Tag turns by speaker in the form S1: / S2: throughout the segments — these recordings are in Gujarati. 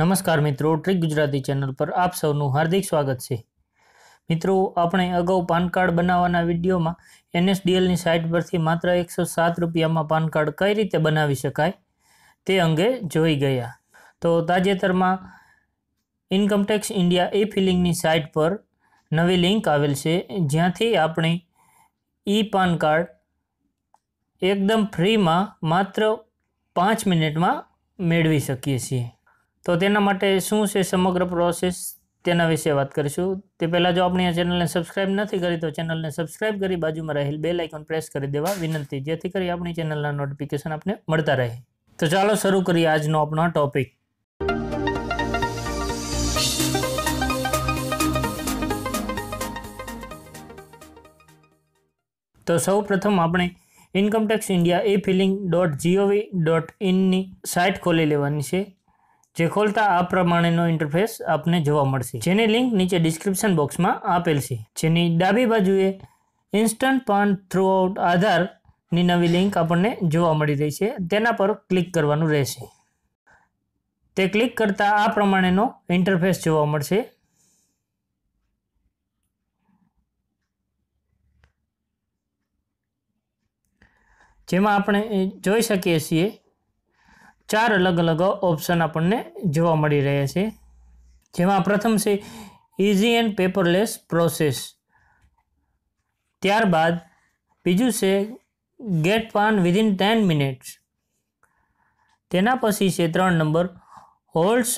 S1: નમસ્કાર મિત્રો ટ્રીક ગુજરાતી ચેનલ પર આપ સૌનું હાર્દિક સ્વાગત છે મિત્રો આપણે અગાઉ પાન કાર્ડ બનાવવાના વિડીયોમાં એનએસડીએલની સાઇટ પરથી માત્ર એકસો સાત રૂપિયામાં પાન કાર્ડ કઈ રીતે બનાવી શકાય તે અંગે જોઈ ગયા તો તાજેતરમાં ઇન્કમટેક્સ ઇન્ડિયા એ ફિલિંગની સાઇટ પર નવી લિંક આવેલ છે જ્યાંથી આપણે ઈ પાન કાર્ડ એકદમ ફ્રીમાં માત્ર પાંચ મિનિટમાં મેળવી શકીએ છીએ તો તેના માટે શું છે સમગ્ર પ્રોસેસ તેના વિશે વાત કરીશું તે પહેલાં જો આપણે આ ચેનલને સબસ્ક્રાઇબ નથી કરી તો ચેનલને સબસ્ક્રાઇબ કરી બાજુમાં રહેલ બે લાઇકોન પ્રેસ કરી દેવા વિનંતી જેથી કરી આપણી ચેનલના નોટિફિકેશન આપને મળતા રહે તો ચાલો શરૂ કરીએ આજનો આપણો ટોપિક તો સૌ પ્રથમ આપણે income tax India e filing dot G O V site ખોલી લેવાની છે જે ખોલતા આ પ્રમાણેનો ઇન્ટરફેસ આપને જોવા મળશે જેની લિંક નીચે ડિસ્ક્રિપ્શન બોક્સમાં આપેલ છે જેની ડાબી બાજુએ ઇન્સ્ટન્ટ ફંડ થ્રુ આઉટ આધારની નવી લિંક આપણને જોવા મળી રહી છે તેના પર ક્લિક કરવાનું રહેશે તે ક્લિક કરતાં આ પ્રમાણેનો ઇન્ટરફેસ જોવા મળશે જેમાં આપણે જોઈ શકીએ છીએ ચાર અલગ અલગ ઓપ્શન આપણને જોવા મળી રહ્યા છે જેમાં પ્રથમ છે ઇઝી એન્ડ પેપરલેસ પ્રોસેસ ત્યારબાદ બીજું છે get PAN within ten minutes તેના પછી છે ત્રણ number holds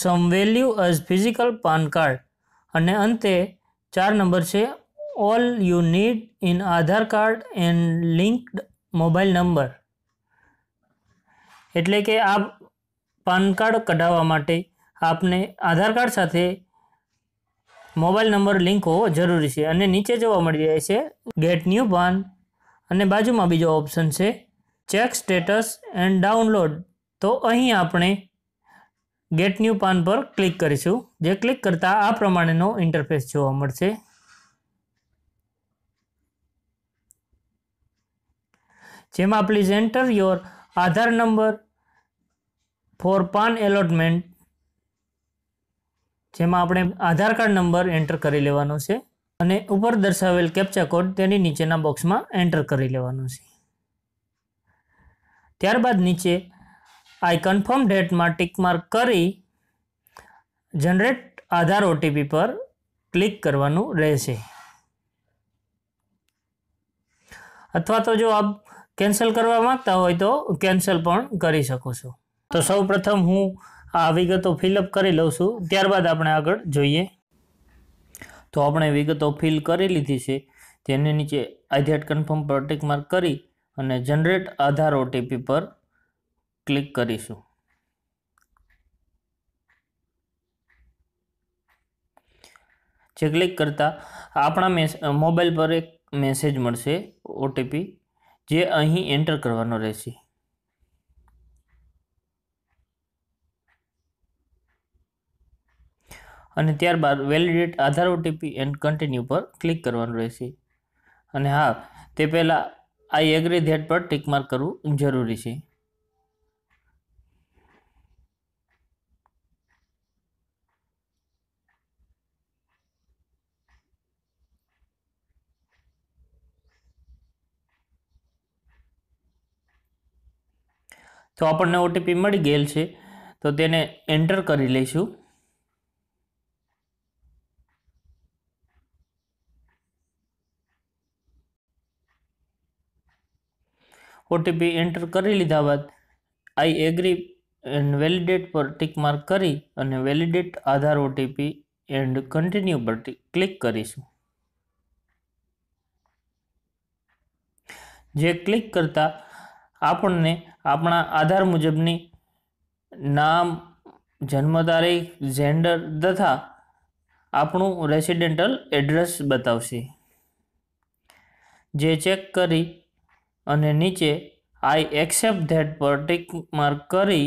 S1: some value as physical PAN card અને અંતે ચાર નંબર છે all you need in Aadhaar card and linked mobile number એટલે કે આ પાન કાર્ડ કઢાવવા માટે આપને આધાર કાર્ડ સાથે મોબાઈલ નંબર લિંક હોવો જરૂરી છે અને નીચે જોવા મળી જાય છે ગેટ ન્યૂ પાન અને બાજુમાં બીજો ઓપ્શન છે ચેક સ્ટેટસ એન્ડ ડાઉનલોડ તો અહીં આપણે ગેટ ન્યૂ પાન પર ક્લિક કરીશું જે ક્લિક કરતાં આ પ્રમાણેનો ઇન્ટરફેસ જોવા મળશે જેમાં please enter your Aadhaar number for PAN allotment જેમાં આપણે આધાર કાર્ડ નંબર એન્ટર કરી લેવાનો છે અને ઉપર દર્શાવેલ કેપ્ચા કોડ તેની નીચેના બોક્સમાં એન્ટર કરી લેવાનો છે ત્યારબાદ નીચે આઈ કન્ફર્મ ડેટમાં ટિકમાર્ક કરી જનરેટ આધાર ઓટીપી પર ક્લિક કરવાનું રહેશે અથવા તો જો આપ કેન્સલ કરવા માગતા હોય તો કેન્સલ પણ કરી શકો છો તો સૌ પ્રથમ હું આ વિગતો ફિલઅપ કરી લઉં છું ત્યારબાદ આપણે આગળ જોઈએ તો આપણે વિગતો ફિલ કરી લીધી છે તેની નીચે આધ્યાટ કન્ફર્મ પર ટિક માર્ક કરી અને જનરેટ આધાર ઓટીપી પર ક્લિક કરીશું જે ક્લિક કરતાં આપણા મેસ મોબાઈલ પર એક મેસેજ મળશે ઓટીપી જે અહીં એન્ટર કરવાનો રહેશે અને ત્યારબાદ validate Aadhaar OTP and continue પર ક્લિક કરવાનું રહેશે અને હા તે પહેલાં આઈ એગ્રી ધેટ પર ટિક માર્ક કરવું જરૂરી છે તો આપણને ઓટીપી મળી ગયેલ છે તો તેને એન્ટર કરી લઈશું ઓટીપી એન્ટર કરી લીધા બાદ આઈ એગ્રી એન્ડ વેલિડેટ પર ટીક માર્ક કરી અને validate Aadhaar OTP and continue પર ક્લિક કરીશું જે ક્લિક કરતાં આપણને આપણા આધાર મુજબની નામ જન્મ તારીખ જેન્ડર તથા આપણું રેસિડેન્ટલ એડ્રેસ બતાવશે જે ચેક કરી અને નીચે આઈ એક્સેપ્ટ ધેટ પર ટીક માર્ક કરી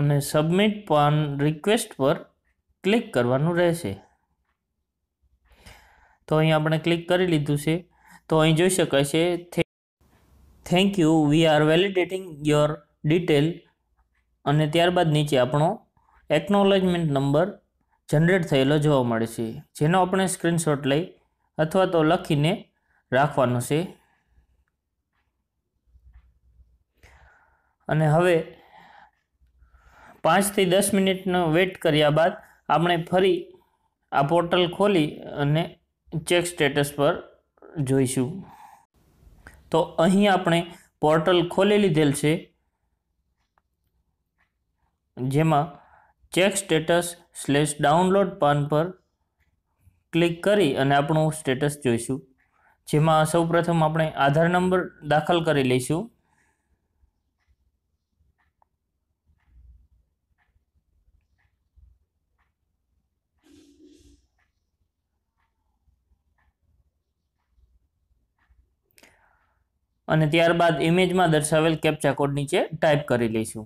S1: અને સબમિટ પાન રિક્વેસ્ટ પર ક્લિક કરવાનું રહેશે તો અહીં આપણે ક્લિક કરી લીધું છે તો અહીં જોઈ શકાય છે thank you we are validating your detail અને ત્યારબાદ નીચે આપણો એકનોલેજમેન્ટ નંબર જનરેટ થયેલો જોવા મળે છે જેનો આપણે સ્ક્રીનશોટ લઈ અથવા તો લખીને રાખવાનો છે અને હવે પાંચથી દસ મિનિટનો વેટ કર્યા બાદ આપણે ફરી આ પોર્ટલ ખોલી અને ચેક સ્ટેટસ પર જોઈશું તો અહીં આપણે પોર્ટલ ખોલી લીધેલ છે જેમાં check status slash download PAN પર ક્લિક કરી અને આપણું સ્ટેટસ જોઈશું જેમાં સૌપ્રથમ આપણે આધાર નંબર દાખલ કરી લઈશું અને ત્યારબાદ ઇમેજમાં દર્શાવેલ કેપ્ચા કોડ નીચે ટાઈપ કરી લઈશું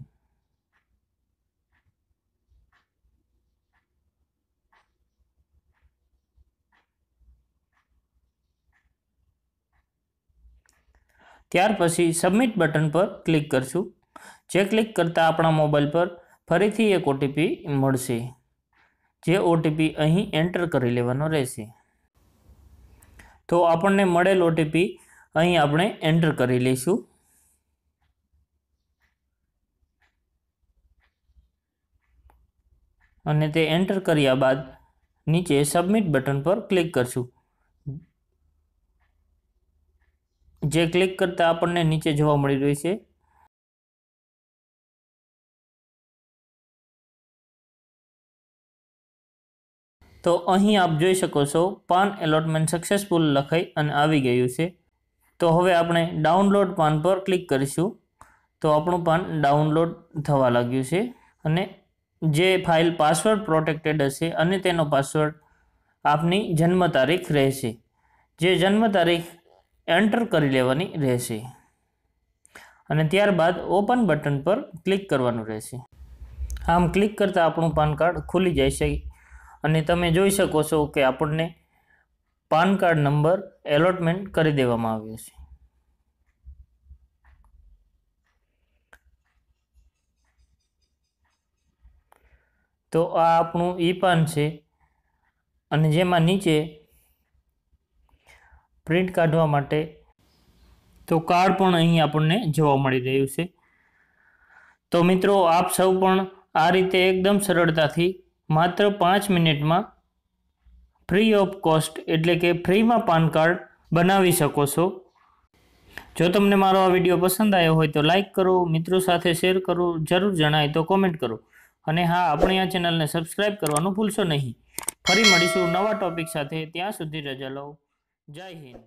S1: ત્યાર પછી સબમિટ બટન પર ક્લિક કરશું જે ક્લિક કરતાં આપણા મોબાઈલ પર ફરીથી એક ઓટીપી મળશે જે ઓટીપી અહીં એન્ટર કરી લેવાનો રહેશે તો આપણને મળેલ ઓટીપી અહીં આપણે એન્ટર કરી લઈશું અને તે એન્ટર કર્યા બાદ નીચે સબમિટ બટન પર ક્લિક કરશું જે ક્લિક કરતાં આપણને નીચે જોવા મળી રહ્યું છે તો અહીં આપ જોઈ શકો છો પાન એલોટમેન્ટ સક્સેસફુલ લખાઈ અને આવી ગયું છે તો હવે આપણે ડાઉનલોડ પાન પર ક્લિક કરીશું તો આપણું પાન ડાઉનલોડ થવા લાગ્યું છે અને જે ફાઇલ પાસવર્ડ પ્રોટેક્ટેડ હશે અને તેનો પાસવર્ડ આપની જન્મ તારીખ રહેશે જે જન્મ તારીખ એન્ટર કરી લેવાની રહેશે અને ત્યારબાદ ઓપન બટન પર ક્લિક કરવાનું રહેશે આમ ક્લિક કરતાં આપણું પાન કાર્ડ ખુલી જાય છે અને તમે જોઈ શકો છો કે આપણને પાન કાર્ડ નંબર એલોટમેન્ટ કરી દેવામાં આવ્યો છે તો આ આપણું ઈ પાન છે અને જેમાં નીચે પ્રિન્ટ કાઢવા માટે તો કાર્ડ પણ અહીં આપણને જોવા મળી રહ્યું છે તો મિત્રો આપ સૌ પણ આ રીતે એકદમ સરળતાથી માત્ર પાંચ મિનિટમાં ફ્રી ઓફ કોસ્ટ એટલે કે ફ્રીમાં પાન કાર્ડ બનાવી શકો છો જો તમને મારો આ વિડીયો પસંદ આવ્યો હોય તો લાઇક કરો મિત્રો સાથે શેર કરો જરૂર જણાય તો કોમેન્ટ કરો અને હા આપણે આ ચેનલને સબસ્ક્રાઇબ કરવાનું ભૂલશો નહીં ફરી મળીશું નવા ટોપિક સાથે ત્યાં સુધી રજા લઉં જય હિન્દ